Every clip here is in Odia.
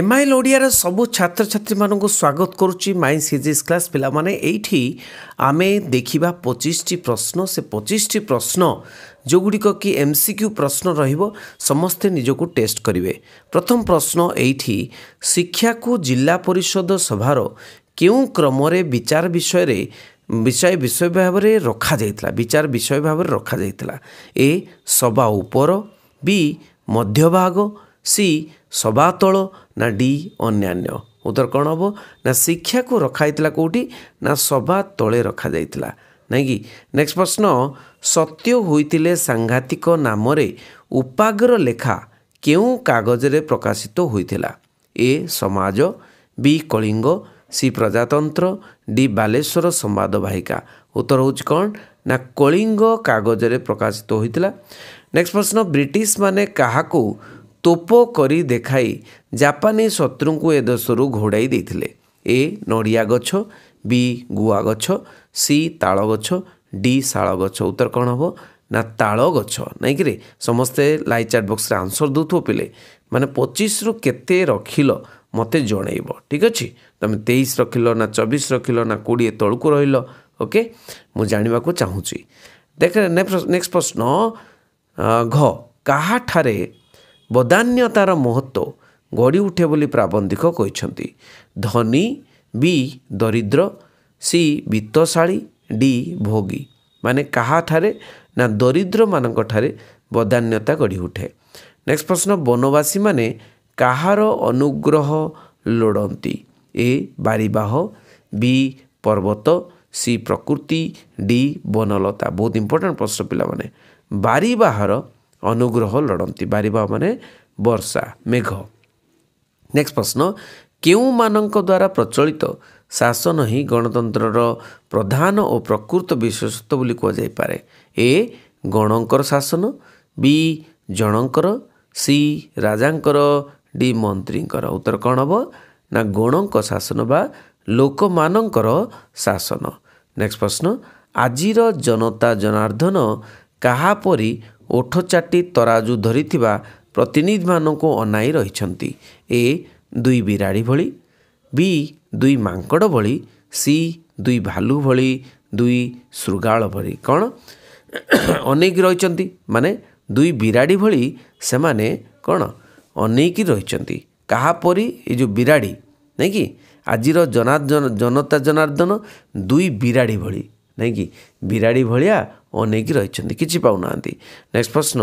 এমআইএল ওড়িয়ার সবু ছাত্রছাত্রী মানুষ স্বাগত করছি মাই সিজিস ক্লাস পিলা মানে এইটি আমি দেখিবা পঁচিশটি প্রশ্ন সে পঁচিশটি প্রশ্ন যেগুড়িক কি এমসিকিউ প্রশ্ন রহব সমস্তে নিজক টেস্ট করবে প্রথম প্রশ্ন এইটি শিক্ষাকু জিলা পরিষদ সভার কেউ ক্রমরে বিচার বিষয়ে বিষয় বিষয় ভাবে রখা যাই বিচার বিষয় ভাবে রখা যাই এ সভা উপর বি মধ্যভাগ ସି ସବାତଳ ନା ଡି ଅନ୍ୟାନ୍ୟ ଉତ୍ତର କ'ଣ ହେବ ନା ଶିକ୍ଷାକୁ ରଖାଯାଇଥିଲା କେଉଁଠି ନା ସଭା ତଳେ ରଖାଯାଇଥିଲା ନାଇଁ ନେକ୍ସଟ ପ୍ରଶ୍ନ ସତ୍ୟ ହୋଇଥିଲେ ସାଙ୍ଘାତିକ ନାମରେ ଉପାଗ୍ର ଲେଖା କେଉଁ କାଗଜରେ ପ୍ରକାଶିତ ହୋଇଥିଲା A Samaja B Kalinga C Prajatantra D Baleswar Sambadbahika ଉତ୍ତର ହେଉଛି କ'ଣ ନା କଳିଙ୍ଗ କାଗଜରେ ପ୍ରକାଶିତ ହୋଇଥିଲା ନେକ୍ସଟ ପ୍ରଶ୍ନ ବ୍ରିଟିଶମାନେ କାହାକୁ ତୋପ କରି ଦେଖାଇ ଜାପାନୀ ଶତ୍ରୁଙ୍କୁ ଏ ଦେଶରୁ ଘୋଡ଼ାଇ ଦେଇଥିଲେ ଏ ନଡ଼ିଆ ଗଛ ବି ଗୁଆ ଗଛ ସି ତାଳ ଗଛ ଡି ଶାଳ ଗଛ ଉତ୍ତର କ'ଣ ହେବ ନା ତାଳ ଗଛ ନାଇଁକିରେ ସମସ୍ତେ ଲାଇଭ୍ ଚାଟ୍ ବକ୍ସରେ ଆନ୍ସର୍ ଦେଉଥିବ ପିଲେ ମାନେ ପଚିଶରୁ କେତେ ରଖିଲ ମୋତେ ଜଣାଇବ ଠିକ୍ ଅଛି ତୁମେ ତେଇଶ ରଖିଲ ନା ଚବିଶ ରଖିଲ ନା କୋଡ଼ିଏ ତଳକୁ ରହିଲ ଓକେ ମୁଁ ଜାଣିବାକୁ ଚାହୁଁଛି ଦେଖ ନେକ୍ସଟ ପ୍ରଶ୍ନ ଘ କାହାଠାରେ ବଦାନ୍ୟତାର ମହତ୍ତ୍ୱ ଗଢ଼ି ଉଠେ ବୋଲି ପ୍ରାବନ୍ଧିକ କହିଛନ୍ତି ଧନୀ ବି ଦରିଦ୍ର ସି ବିତ୍ତଶାଳୀ ଡି ଭୋଗୀ ମାନେ କାହାଠାରେ ନା ଦରିଦ୍ରମାନଙ୍କଠାରେ ବଦାନ୍ୟତା ଗଢ଼ି ଉଠେ ନେକ୍ସଟ ପ୍ରଶ୍ନ ବନବାସୀମାନେ କାହାର ଅନୁଗ୍ରହ ଲୋଡ଼ନ୍ତି ଏ ବାରିବାହ ବି ପର୍ବତ ସି ପ୍ରକୃତି ଡି ବନଲତା ବହୁତ ଇମ୍ପୋର୍ଟାଣ୍ଟ ପ୍ରଶ୍ନ ପିଲାମାନେ ବାରିବାହର ଅନୁଗ୍ରହ ଲଢ଼ନ୍ତି ବାରିବା ମାନେ ବର୍ଷା ମେଘ ନେକ୍ସଟ ପ୍ରଶ୍ନ କେଉଁମାନଙ୍କ ଦ୍ୱାରା ପ୍ରଚଳିତ ଶାସନ ହିଁ ଗଣତନ୍ତ୍ରର ପ୍ରଧାନ ଓ ପ୍ରକୃତ ବିଶେଷତ୍ୱ ବୋଲି କୁହାଯାଇପାରେ ଏ ଗଣଙ୍କର ଶାସନ ବି ଜଣଙ୍କର ସି ରାଜାଙ୍କର ଡି ମନ୍ତ୍ରୀଙ୍କର ଉତ୍ତର କ'ଣ ହେବ ନା ଗଣଙ୍କ ଶାସନ ବା ଲୋକମାନଙ୍କର ଶାସନ ନେକ୍ସଟ ପ୍ରଶ୍ନ ଆଜିର ଜନତା ଜନାର୍ଦ୍ଦନ କାହା ପରି ଓଠ ଚାଟି ତରାଜୁ ଧରିଥିବା ପ୍ରତିନିଧିମାନଙ୍କୁ ଅନାଇ ରହିଛନ୍ତି ଏ ଦୁଇ ବିରାଡ଼ି ଭଳି ବି ଦୁଇ ମାଙ୍କଡ଼ ଭଳି ସି ଦୁଇ ଭାଲୁ ଭଳି ଦୁଇ ଶୃଗାଳ ଭଳି କ'ଣ ଅନେଇକି ରହିଛନ୍ତି ମାନେ ଦୁଇ ବିରାଡ଼ି ଭଳି ସେମାନେ କ'ଣ ଅନେଇକି ରହିଛନ୍ତି କାହା ପରି ଏ ଯେଉଁ ବିରାଡ଼ି ନାଇଁ କି ଆଜିର ଜନା ଜନତା ଜନାର୍ଦ୍ଦନ ଦୁଇ ବିରାଡ଼ି ଭଳି ନାଇଁକି ବିରାଡ଼ି ଭଳିଆ ଅନେଇକି ରହିଛନ୍ତି କିଛି ପାଉନାହାନ୍ତି ନେକ୍ସଟ ପ୍ରଶ୍ନ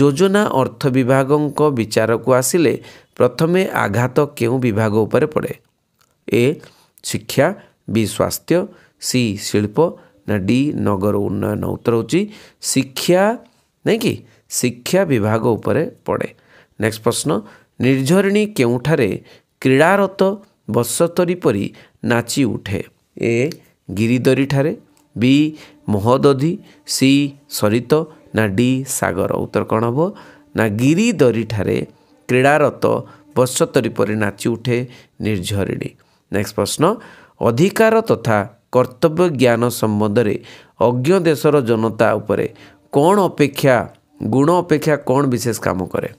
ଯୋଜନା ଅର୍ଥ ବିଭାଗଙ୍କ ବିଚାରକୁ ଆସିଲେ ପ୍ରଥମେ ଆଘାତ କେଉଁ ବିଭାଗ ଉପରେ ପଡ଼େ ଏ ଶିକ୍ଷା ବି ସ୍ୱାସ୍ଥ୍ୟ ସି ଶିଳ୍ପ ନା ଡି ନଗର ଉନ୍ନୟନ ଉତ୍ତର ହେଉଛି ଶିକ୍ଷା ନାଇଁକି ଶିକ୍ଷା ବିଭାଗ ଉପରେ ପଡ଼େ ନେକ୍ସଟ ପ୍ରଶ୍ନ ନିର୍ଝରିଣୀ କେଉଁଠାରେ କ୍ରୀଡ଼ାରତ ବର୍ଷତରୀ ପରି ନାଚି ଉଠେ ଏ ଗିରିଦରିଠାରେ বি মহোদধি সি সরিত ନା ଡି ସାଗର ଉତ୍ତର କ'ଣ ହେବ ନା ଗିରିଦରିଠାରେ କ୍ରୀଡ଼ାରତ ବସତରୀ ପରି ନାଚି ଉଠେ ନିର୍ଝରିଣୀ ନେକ୍ସଟ ପ୍ରଶ୍ନ ଅଧିକାର ତଥା କର୍ତ୍ତବ୍ୟ ଜ୍ଞାନ ସମ୍ବନ୍ଧରେ ଅଜ୍ଞ ଦେଶର ଜନତା ଉପରେ କ'ଣ ଅପେକ୍ଷା ଗୁଣ ଅପେକ୍ଷା କ'ଣ ବିଶେଷ କାମ କରେ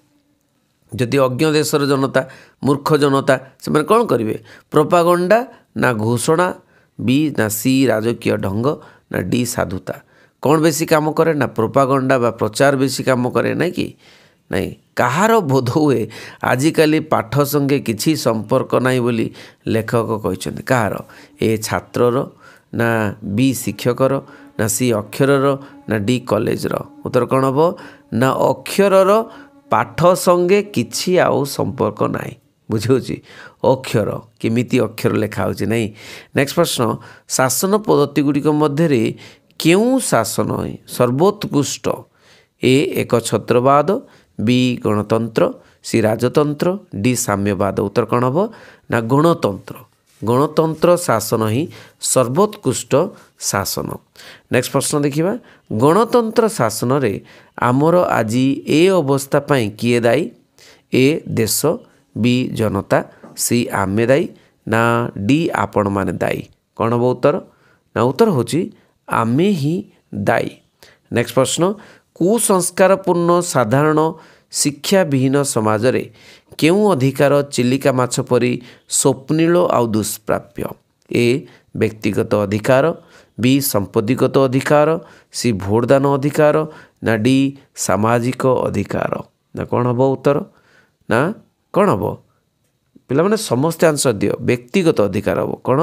ଯଦି ଅଜ୍ଞ ଦେଶର ଜନତା ମୂର୍ଖ ଜନତା ସେମାନେ କ'ଣ କରିବେ ପ୍ରପାଗଣ୍ଡା ନା ଘୋଷଣା ବି ନା ସି ରାଜକୀୟ ଢଙ୍ଗ ନା ଡି ସାଧୁତା କ'ଣ ବେଶୀ କାମ କରେ ନା ପ୍ରୋପାଗଣ୍ଡା ବା ପ୍ରଚାର ବେଶୀ କାମ କରେ ନାହିଁ କି ନାହିଁ କାହାର ବୋଧ ହୁଏ ଆଜିକାଲି ପାଠ ସଙ୍ଗେ କିଛି ସମ୍ପର୍କ ନାହିଁ ବୋଲି ଲେଖକ କହିଛନ୍ତି କାହାର ଏ ଛାତ୍ରର ନା ବି ଶିକ୍ଷକର ନା ସି ଅକ୍ଷରର ନା ଡି କଲେଜର ଉତ୍ତର କ'ଣ ହେବ ନା ଅକ୍ଷରର ପାଠ ସଙ୍ଗେ କିଛି ଆଉ ସମ୍ପର୍କ ନାହିଁ ବୁଝାଉଛି ଅକ୍ଷର କେମିତି ଅକ୍ଷର ଲେଖା ହେଉଛି ନାହିଁ ନେକ୍ସଟ ପ୍ରଶ୍ନ ଶାସନ ପଦ୍ଧତି ଗୁଡ଼ିକ ମଧ୍ୟରେ କେଉଁ ଶାସନ ସର୍ବୋତ୍କୃଷ୍ଟ ଏ ଏକ ଛତ୍ରବାଦ ବି ଗଣତନ୍ତ୍ର ସି ରାଜତନ୍ତ୍ର ଡି ସାମ୍ୟବାଦ ଉତ୍ତର କ'ଣ ହେବ ନା ଗଣତନ୍ତ୍ର ଗଣତନ୍ତ୍ର ଶାସନ ହିଁ ସର୍ବୋତ୍କୃଷ୍ଟ ଶାସନ ନେକ୍ସଟ ପ୍ରଶ୍ନ ଦେଖିବା ଗଣତନ୍ତ୍ର ଶାସନରେ ଆମର ଆଜି ଏ ଅବସ୍ଥା ପାଇଁ କିଏ ଦାୟୀ ଏ ଦେଶ ବି ଜନତା ସି ଆମେ ଦାୟୀ ନା ଡି ଆପଣମାନେ ଦାୟୀ କ'ଣ ହେବ ଉତ୍ତର ନା ଉତ୍ତର ହେଉଛି ଆମେ ହିଁ ଦାୟୀ ନେକ୍ସଟ ପ୍ରଶ୍ନ କୁସଂସ୍କାରପୂର୍ଣ୍ଣ ସାଧାରଣ ଶିକ୍ଷାବିହୀନ ସମାଜରେ କେଉଁ ଅଧିକାର ଚିଲିକା ମାଛ ପରି ସ୍ୱପ୍ନୀଳ ଆଉ ଦୁଷ୍ପ୍ରାପ୍ୟ ଏ ବ୍ୟକ୍ତିଗତ ଅଧିକାର ବି ସମ୍ପତ୍ତିଗତ ଅଧିକାର ସି ଭୋଟଦାନ ଅଧିକାର ନା ଡି ସାମାଜିକ ଅଧିକାର ନା କ'ଣ ହେବ ଉତ୍ତର ନା କ'ଣ ହେବ ପିଲାମାନେ ସମସ୍ତେ ଆନ୍ସର ଦିଅ ବ୍ୟକ୍ତିଗତ ଅଧିକାର ହେବ କ'ଣ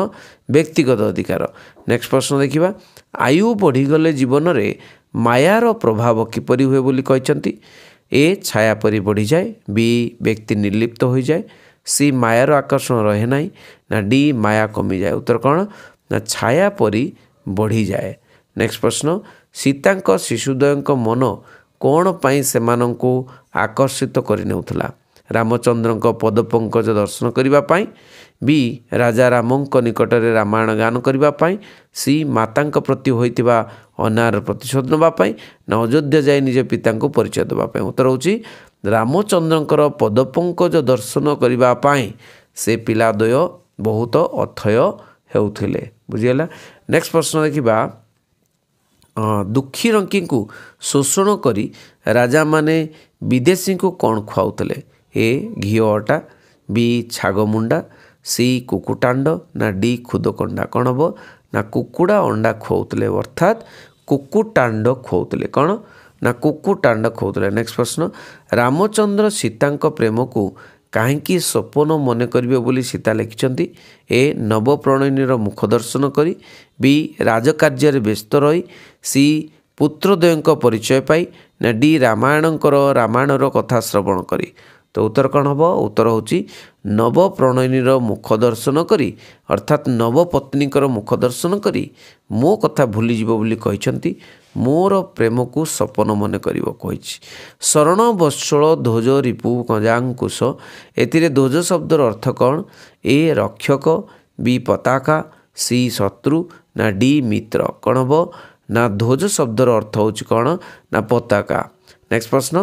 ବ୍ୟକ୍ତିଗତ ଅଧିକାର ନେକ୍ସଟ ପ୍ରଶ୍ନ ଦେଖିବା ଆୟୁ ବଢ଼ିଗଲେ ଜୀବନରେ ମାୟାର ପ୍ରଭାବ କିପରି ହୁଏ ବୋଲି କହିଛନ୍ତି ଏ ଛାୟା ପରି ବଢ଼ିଯାଏ ବି ବ୍ୟକ୍ତି ନିର୍ଲିପ୍ତ ହୋଇଯାଏ ସି ମାୟାର ଆକର୍ଷଣ ରହେ ନାହିଁ ନା ଡି ମାୟା କମିଯାଏ ଉତ୍ତର କ'ଣ ନା ଛାୟା ପରି ବଢ଼ିଯାଏ ନେକ୍ସଟ ପ୍ରଶ୍ନ ସୀତାଙ୍କ ଶିଶୁଦ୍ୱୟଙ୍କ ମନ କ'ଣ ପାଇଁ ସେମାନଙ୍କୁ ଆକର୍ଷିତ କରିନେଉଥିଲା ରାମଚନ୍ଦ୍ରଙ୍କ ପଦପଙ୍କଜ ଦର୍ଶନ କରିବା ପାଇଁ ବି ରାଜା ରାମଙ୍କ ନିକଟରେ ରାମାୟଣ ଗାନ କରିବା ପାଇଁ ଶ୍ରୀ ମାତାଙ୍କ ପ୍ରତି ହୋଇଥିବା ଅନାର ପ୍ରତିଶୋଧ ନେବା ପାଇଁ ନା ଅଯୋଧ୍ୟା ଯାଇ ନିଜ ପିତାଙ୍କୁ ପରିଚୟ ଦେବା ପାଇଁ ଉତ୍ତର ହେଉଛି ରାମଚନ୍ଦ୍ରଙ୍କର ପଦପଙ୍କଜ ଦର୍ଶନ କରିବା ପାଇଁ ସେ ପିଲାଦ୍ୱୟ ବହୁତ ଅଥୟ ହେଉଥିଲେ ବୁଝିହେଲା ନେକ୍ସଟ ପ୍ରଶ୍ନ ଦେଖିବା ଦୁଃଖୀ ରଙ୍କିଙ୍କୁ ଶୋଷଣ କରି ରାଜାମାନେ ବିଦେଶୀଙ୍କୁ କ'ଣ ଖୁଆଉଥିଲେ ଏ ଘିଅ ଅଟା ବି ଛାଗମୁଣ୍ଡା ସି କୁକୁଟାଣ୍ଡ ନା ଡି ଖୁଦକଣ୍ଡା କ'ଣ ହେବ ନା କୁକୁଡ଼ା ଅଣ୍ଡା ଖୁଆଉଥିଲେ ଅର୍ଥାତ୍ କୁକୁଟାଣ୍ଡ ଖୁଆଉଥିଲେ କ'ଣ ନା କୁକୁଟାଣ୍ଡ ଖୁଆଉଥିଲେ ନେକ୍ସଟ ପ୍ରଶ୍ନ ରାମଚନ୍ଦ୍ର ସୀତାଙ୍କ ପ୍ରେମକୁ କାହିଁକି ସ୍ୱପନ ମନେ କରିବେ ବୋଲି ସୀତା ଲେଖିଛନ୍ତି ଏ ନବପ୍ରଣୟିନୀର ମୁଖ ଦର୍ଶନ କରି ବି ରାଜକାର୍ଯ୍ୟରେ ବ୍ୟସ୍ତ ରହି ସି ପୁତ୍ରଦ୍ୱୟଙ୍କ ପରିଚୟ ପାଇ ନା ଡି ରାମାୟଣଙ୍କର ରାମାୟଣର କଥା ଶ୍ରବଣ କରି ତ ଉତ୍ତର କ'ଣ ହେବ ଉତ୍ତର ହେଉଛି ନବପ୍ରଣୟିନୀର ମୁଖ ଦର୍ଶନ କରି ଅର୍ଥାତ୍ ନବପତ୍ନୀଙ୍କର ମୁଖ ଦର୍ଶନ କରି ମୋ କଥା ଭୁଲିଯିବ ବୋଲି କହିଛନ୍ତି ମୋର ପ୍ରେମକୁ ସପନ ମନେ କରିବ କହିଛି ଶରଣ ବତ୍ସଳ ଧ୍ୱଜ ରିପୁ କଜାଙ୍କୁଶ ଏଥିରେ ଧ୍ୱଜ ଶବ୍ଦର ଅର୍ଥ କ'ଣ ଏ ରକ୍ଷକ ବି ପତାକା ସି ଶତ୍ରୁ ନା ଡି ମିତ୍ର କ'ଣ ହେବ ନା ଧ୍ୱଜ ଶବ୍ଦର ଅର୍ଥ ହେଉଛି କ'ଣ ନା ପତାକା ନେକ୍ସଟ ପ୍ରଶ୍ନ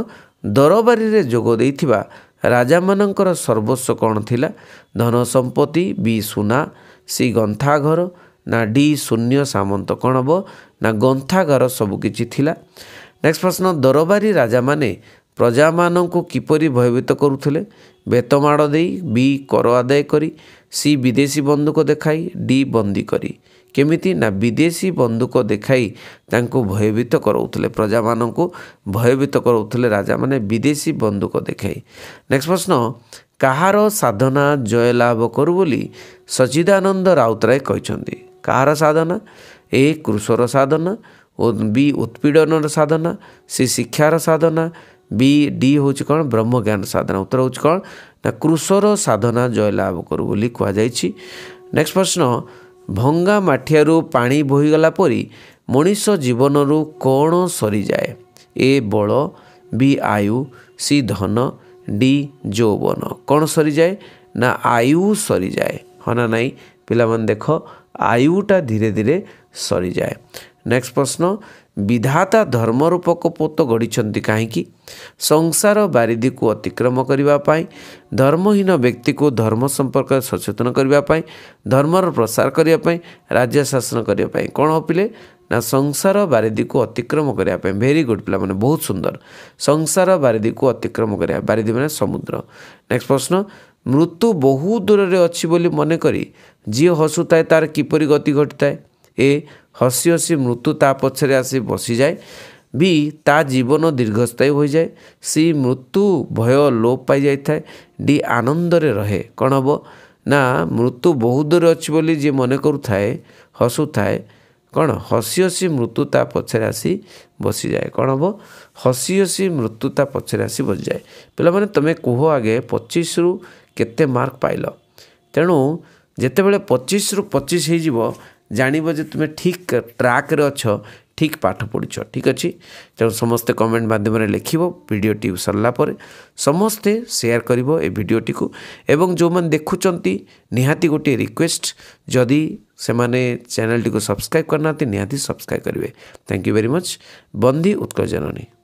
ଦରବାରୀରେ ଯୋଗ ଦେଇଥିବା ରାଜାମାନଙ୍କର ସର୍ବସ୍ୱ କ'ଣ ଥିଲା ଧନ ସମ୍ପତ୍ତି ବି ସୁନା ସି ଗନ୍ଥାଘର ନା ଡି ଶୂନ୍ୟ ସାମନ୍ତ କଣବ ନା ଗନ୍ଥାଘର ସବୁ କିଛି ଥିଲା ନେକ୍ସଟ ପ୍ରଶ୍ନ ଦରବାରୀ ରାଜାମାନେ ପ୍ରଜାମାନଙ୍କୁ କିପରି ଭୟଭୀତ କରୁଥିଲେ ବେତମାଡ଼ ଦେଇ ବି କର ଆଦାୟ କରି ସି ବିଦେଶୀ ବନ୍ଧୁକ ଦେଖାଇ ଡି ବନ୍ଦୀ କରି କେମିତି ନା ବିଦେଶୀ ବନ୍ଧୁକ ଦେଖାଇ ତାଙ୍କୁ ଭୟଭୀତ କରାଉଥିଲେ ପ୍ରଜାମାନଙ୍କୁ ଭୟଭୀତ କରାଉଥିଲେ ରାଜାମାନେ ବିଦେଶୀ ବନ୍ଧୁକ ଦେଖାଇ ନେକ୍ସଟ ପ୍ରଶ୍ନ କାହାର ସାଧନା ଜୟଲାଭ କରୁ ବୋଲି ସଚିଦାନନ୍ଦ ରାଉତରାୟ କହିଛନ୍ତି କାହାର ସାଧନା ଏ କୃଷର ସାଧନା ଓ ବି ଉତ୍ପୀଡ଼ନର ସାଧନା ସି ଶିକ୍ଷାର ସାଧନା ବି ଡି ହେଉଛି କ'ଣ ବ୍ରହ୍ମଜ୍ଞାନ ସାଧନା ଉତ୍ତର ହେଉଛି କ'ଣ ନା କୃଷର ସାଧନା ଜୟଲାଭ କରୁ ବୋଲି କୁହାଯାଇଛି ନେକ୍ସଟ ପ୍ରଶ୍ନ ଭଙ୍ଗା ମାଠିଆରୁ ପାଣି ବୋହିଗଲା ପରି ମଣିଷ ଜୀବନରୁ କ'ଣ ସରିଯାଏ ଏ ବଳ ବି ଆୟୁ ସି ଧନ ଡି ଯୌବନ କ'ଣ ସରିଯାଏ ନା ଆୟୁ ସରିଯାଏ ହଁ ନା ନାଇଁ ପିଲାମାନେ ଦେଖ ଆୟୁଟା ଧୀରେ ଧୀରେ ସରିଯାଏ ନେକ୍ସଟ ପ୍ରଶ୍ନ ବିଧାତା ଧର୍ମରୂପକ ପୋତ ଗଢ଼ିଛନ୍ତି କାହିଁକି ସଂସାର ବାରିଦିକୁ ଅତିକ୍ରମ କରିବା ପାଇଁ ଧର୍ମହୀନ ବ୍ୟକ୍ତିକୁ ଧର୍ମ ସମ୍ପର୍କରେ ସଚେତନ କରିବା ପାଇଁ ଧର୍ମର ପ୍ରସାର କରିବା ପାଇଁ ରାଜ୍ୟ ଶାସନ କରିବା ପାଇଁ କ'ଣ ପିଲେ ନା ସଂସାର ବାରିଦିକୁ ଅତିକ୍ରମ କରିବା ପାଇଁ ଭେରି ଗୁଡ଼୍ ପିଲାମାନେ ବହୁତ ସୁନ୍ଦର ସଂସାର ବାରିଦିକୁ ଅତିକ୍ରମ କରିବା ବାରିଦି ମାନେ ସମୁଦ୍ର ନେକ୍ସଟ ପ୍ରଶ୍ନ ମୃତ୍ୟୁ ବହୁ ଦୂରରେ ଅଛି ବୋଲି ମନେକରି ଯିଏ ହସୁଥାଏ ତା'ର କିପରି ଗତି ଘଟିଥାଏ ଏ ହସି ହସି ମୃତ୍ୟୁ ତା ପଛରେ ଆସି ବସିଯାଏ ବି ତା ଜୀବନ ଦୀର୍ଘସ୍ଥାୟୀ ହୋଇଯାଏ ସି ମୃତ୍ୟୁ ଭୟ ଲୋପ ପାଇଯାଇଥାଏ ଡି ଆନନ୍ଦରେ ରହେ କ'ଣ ହେବ ନା ମୃତ୍ୟୁ ବହୁତ ଦୂରରେ ଅଛି ବୋଲି ଯିଏ ମନେ କରୁଥାଏ ହସୁଥାଏ କ'ଣ ହସି ହସି ମୃତ୍ୟୁ ତା ପଛରେ ଆସି ବସିଯାଏ କ'ଣ ହେବ ହସି ହସି ମୃତ୍ୟୁ ତା ପଛରେ ଆସି ବସିଯାଏ ପିଲାମାନେ ତୁମେ କୁହ ଆଗେ ପଚିଶରୁ କେତେ ମାର୍କ ପାଇଲ ତେଣୁ ଯେତେବେଳେ ପଚିଶରୁ ପଚିଶ ହୋଇଯିବ ଜାଣିବ ଯେ ତୁମେ ଠିକ୍ ଟ୍ରାକ୍ରେ ଅଛ ଠିକ୍ ପାଠ ପଢ଼ୁଛ ଠିକ୍ ଅଛି ତେଣୁ ସମସ୍ତେ କମେଣ୍ଟ ମାଧ୍ୟମରେ ଲେଖିବ ଭିଡ଼ିଓଟି ସରିଲା ପରେ ସମସ୍ତେ ସେୟାର କରିବ ଏ ଭିଡ଼ିଓଟିକୁ ଏବଂ ଯେଉଁମାନେ ଦେଖୁଛନ୍ତି ନିହାତି ଗୋଟିଏ ରିକ୍ୱେଷ୍ଟ ଯଦି ସେମାନେ ଚ୍ୟାନେଲଟିକୁ ସବସ୍କ୍ରାଇବ୍ କରିନାହାନ୍ତି ନିହାତି ସବସ୍କ୍ରାଇବ୍ କରିବେ ଥ୍ୟାଙ୍କ ୟୁ ଭେରି ମଚ୍ ବନ୍ଦୀ ଉତ୍କଳ ଜନନୀ